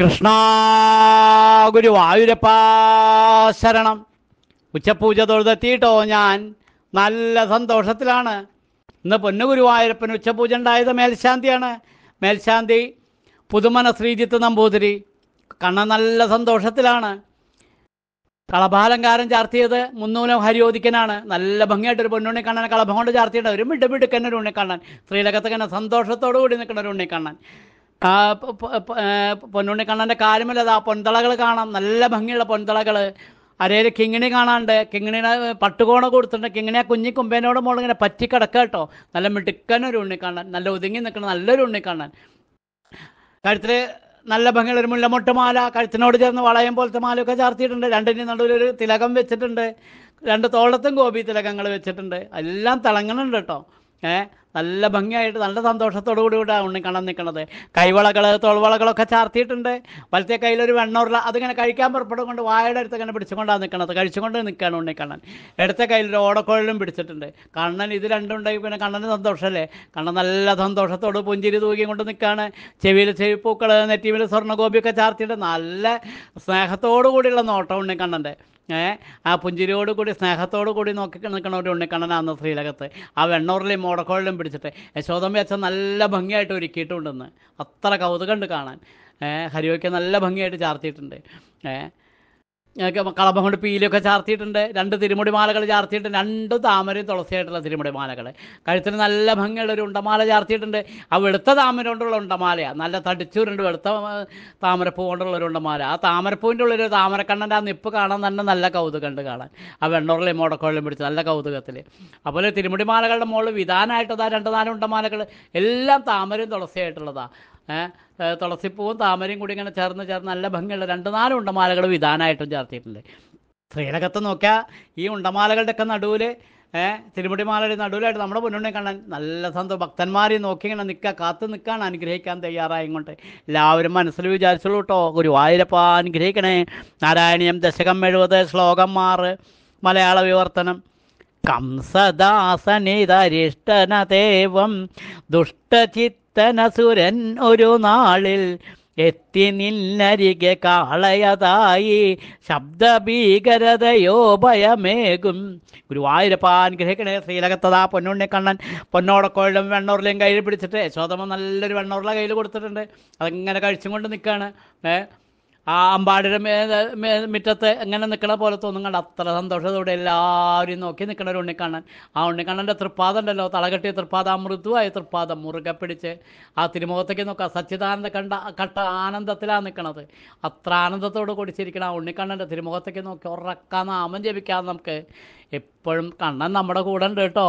കൃഷ്ണ ശരണം ഉച്ചപൂജ തൊഴുതെത്തിയിട്ടോ ഞാൻ നല്ല സന്തോഷത്തിലാണ് ഇന്ന് പൊന്നു ഗുരുവായൂരപ്പന് ഉച്ചപൂജ ഉണ്ടായത് മേൽശാന്തിയാണ് മേൽശാന്തി പുതുമന ശ്രീജിത്ത് നമ്പൂതിരി കണ്ണ നല്ല സന്തോഷത്തിലാണ് കളഭാലങ്കാരം ചാർത്തിയത് മുന്നൂലം ഹരിയോദിക്കനാണ് നല്ല ഭംഗിയായിട്ടൊരു പൊന്നുണ്ണി കണ്ണൻ കളഭം കൊണ്ട് ചാർത്തിയിട്ട് ഒരു മിഡ് മിടുക്കൻ ഒരു ഉണ്ണിക്കണ്ണൻ ശ്രീലകത്തക്കനെ സന്തോഷത്തോടു കൂടി നിൽക്കുന്ന ഒരു ഉണ്ണിക്കണ്ണൻ കാര്യമല്ല അതാ പൊന്തളകൾ കാണാം നല്ല ഭംഗിയുള്ള പൊന്തളകൾ അരയിൽ കിങ്ങിണി കാണാണ്ട് കിങ്ങിണിനെ പട്ടുകോണ കൊടുത്തിട്ടുണ്ട് കിങ്ങിണിയെ കുഞ്ഞി കുമ്പേനോട് മോൾ ഇങ്ങനെ കിടക്കുക കേട്ടോ നല്ല മിടുക്കനൊരു ഉണ്ണിക്കണ്ണൻ നല്ല ഒതുങ്ങി നിൽക്കണം നല്ലൊരു ഉണ്ണിക്കണ്ണൻ കഴുത്തിൽ നല്ല ഭംഗിയുള്ള ഒരു മാല കഴുത്തിനോട് ചേർന്ന് വളയം പോലത്തെ മാലയൊക്കെ ചാർത്തിയിട്ടുണ്ട് രണ്ടിന് നടുവിലൊരു തിലകം വെച്ചിട്ടുണ്ട് രണ്ട് തോളത്തും ഗോപി തിലകങ്ങൾ വെച്ചിട്ടുണ്ട് എല്ലാം തിളങ്ങണുണ്ട് കേട്ടോ നല്ല ഭംഗിയായിട്ട് നല്ല സന്തോഷത്തോടു കൂടി കൂടെ കണ്ണം നിൽക്കണത് കൈവളകൾ തോൾവളകളൊക്കെ ചാർത്തിയിട്ടുണ്ട് വലത്തെ കയ്യിലൊരു വെണ്ണൂറില അതിങ്ങനെ കഴിക്കാൻ പുറപ്പെടും കൊണ്ട് വായയുടെ അടുത്ത് ഇങ്ങനെ പിടിച്ചുകൊണ്ടാണ് നിൽക്കണത് കഴിച്ചുകൊണ്ട് നിൽക്കുകയാണ് കണ്ണൻ എടുത്ത കയ്യിലൊരു ഓടക്കോഴിലും പിടിച്ചിട്ടുണ്ട് കണ്ണൻ ഇത് രണ്ടുണ്ടെങ്കിൽ പിന്നെ കണ്ണന് സന്തോഷമല്ലേ കണ്ണൻ നല്ല സന്തോഷത്തോട് പുഞ്ചിരി തൂക്കി കൊണ്ട് നിൽക്കുകയാണ് ചെവിയിൽ ചെവിപ്പൂക്കൾ നെറ്റിവിൽ സ്വർണ്ണഗോപിയൊക്കെ ചാർത്തിയിട്ട് നല്ല സ്നേഹത്തോടു കൂടിയുള്ള നോട്ടം കണ്ണൻ്റെ ആ പുഞ്ചിരിയോട് കൂടി സ്നേഹത്തോടു കൂടി നോക്കി നിൽക്കണ ഒരു ഉണ്ണിക്കണ്ണനാണ് ശ്രീലകത്ത് ആ വെണ്ണൂറിലെയും മോടക്കോളിലും പിടിച്ചിട്ട് യശോദമ്മ അച്ഛൻ നല്ല ഭംഗിയായിട്ട് ഒരുക്കിയിട്ടുണ്ടെന്ന് അത്ര കൗതുകമുണ്ട് കാണാൻ ഹരിയോയ്ക്ക് നല്ല ഭംഗിയായിട്ട് ചാർത്തിയിട്ടുണ്ട് കളഭം പീലൊക്കെ ചാർത്തിയിട്ടുണ്ട് രണ്ട് തിരുമുടി മാലകൾ ചാർത്തിയിട്ടുണ്ട് രണ്ട് താമരയും തുളസിയായിട്ടുള്ള തിരുമുടി മാലകൾ കഴുത്തിന് നല്ല ഭംഗിയുള്ള ഒരു ഉണ്ടമാല ചാർത്തിയിട്ടുണ്ട് ആ വെളുത്ത താമര കൊണ്ടുള്ള ഉണ്ടമാലയാണ് നല്ല തടിച്ചൂരുണ്ട് വെളുത്ത താമരപ്പൂ കൊണ്ടുള്ള ഒരു ഉണ്ടമാല ആ താമരപ്പൂവിൻ്റെ ഉള്ളൊരു താമരക്കണ്ണൻ്റെ ആ നിപ്പ് കാണാൻ തന്നെ നല്ല കൗതുകമുണ്ട് കാണാൻ ആ വെണ്ണൂറിലെയും മോടക്കോളിലും പിടിച്ച് നല്ല കൗതുകത്തിൽ അതുപോലെ തിരുമുടി മാലകളുടെ മുകളിൽ വിധാനമായിട്ടതാ രണ്ട് നാല് ഉണ്ടമാലകൾ എല്ലാം താമരയും തുളസിയായിട്ടുള്ളതാണ് തുളസിപ്പൂവും താമരയും കൂടി ഇങ്ങനെ ചേർന്ന് ചേർന്ന് നല്ല ഭംഗിയുള്ള രണ്ട് നാല് ഉണ്ടമാലകൾ വിധാനമായിട്ടും ചേർത്തിട്ടുണ്ട് സ്ത്രീലകത്ത് നോക്കിയാൽ ഈ ഉണ്ടമാലകളുടെയൊക്കെ നടുവിൽ തിരുമുടിമാലയുടെ നടുവിലായിട്ട് നമ്മുടെ മുന്നുണ്ടെ കാണാൻ നല്ല സന്ത ഭക്തന്മാരെ നോക്കി ഇങ്ങനെ നിൽക്കുക കാത്ത് നിൽക്കാൻ അനുഗ്രഹിക്കാൻ തയ്യാറായി കൊണ്ട് എല്ലാവരും മനസ്സിൽ വിചാരിച്ചുള്ളൂ കേട്ടോ ഗുരുവായൂരപ്പ അനുഗ്രഹിക്കണേ നാരായണീയം ദശകം എഴുപത് ശ്ലോകം മാറ് മലയാള വിവർത്തനം കംസദാസനിതരിഷ്ടനദേവം ദുഷ്ടചിത്ത ശക്തനസുരൻ ഒരു നാളിൽ എത്തി നിന്നരികെ കാളയതായി ശബ്ദഭീകരതയോ ഭയമേകും ഗുരുവായൂരപ്പാൻ ഗ്രഹിക്കണേ ശ്രീലകത്തതാ പൊന്നുണ്ണി കണ്ണൻ പൊന്നോടക്കോഴിലും വെണ്ണൂറിലും കയ്യിൽ പിടിച്ചിട്ട് യശോദമ്മ നല്ലൊരു വെണ്ണൂറിലെ കയ്യിൽ കൊടുത്തിട്ടുണ്ട് അതങ്ങനെ കഴിച്ചും കൊണ്ട് നിൽക്കുകയാണ് ഏഹ് ആ അമ്പാടിയുടെ മിറ്റത്ത് എങ്ങനെ നിൽക്കണ പോലെ തോന്നും കണ്ട അത്ര സന്തോഷത്തോടെ എല്ലാവരും നോക്കി നിൽക്കണ ഒരു ഉണ്ണിക്കണ്ണൻ ആ ഉണ്ണിക്കണ്ണൻ്റെ തൃപ്പാദം ഉണ്ടല്ലോ തളകെട്ടിയ തൃപ്പാദ മൃദുവായ തൃപ്പാദം മുറുകെ പിടിച്ച് ആ തിരുമുഖത്തേക്ക് നോക്കുക സച്ചിദാനന്ദ കണ്ട കട്ട ആനന്ദത്തിലാണ് നിൽക്കണത് അത്ര ആനന്ദത്തോട് കുടിച്ചിരിക്കണം ആ ഉണ്ണിക്കണ്ണൻ്റെ തിരുമുഖത്തേക്ക് നോക്കി ഉറക്കാൻ നാമം ജപിക്കാതെ നമുക്ക് എപ്പോഴും കണ്ണൻ നമ്മുടെ കൂടെ ഉണ്ട് കേട്ടോ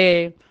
Okay. Eh,